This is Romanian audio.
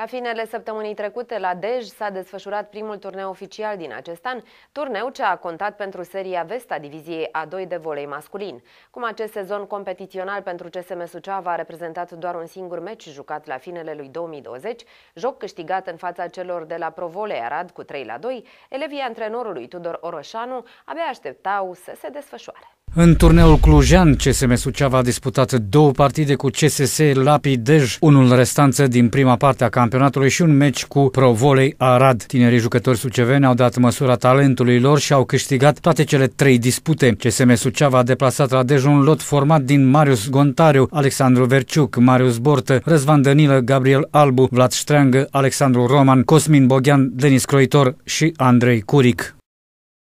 La finele săptămânii trecute, la Dej, s-a desfășurat primul turneu oficial din acest an, turneu ce a contat pentru seria Vesta diviziei A2 de volei masculin. Cum acest sezon competițional pentru CSM Suceava a reprezentat doar un singur meci jucat la finele lui 2020, joc câștigat în fața celor de la Provole Arad cu 3 la 2, elevii antrenorului Tudor Oroșanu abia așteptau să se desfășoare. În turneul clujean, CSM Suceava a disputat două partide cu CSS Lapidej, unul în restanță din prima parte a campionatului și un meci cu Provolei Arad. Tinerii jucători suceveni au dat măsura talentului lor și au câștigat toate cele trei dispute. CSM Suceava a deplasat la Dej un lot format din Marius Gontariu, Alexandru Verciuc, Marius Bortă, Răzvan Dănilă, Gabriel Albu, Vlad Ștreangă, Alexandru Roman, Cosmin Bogian, Denis Croitor și Andrei Curic.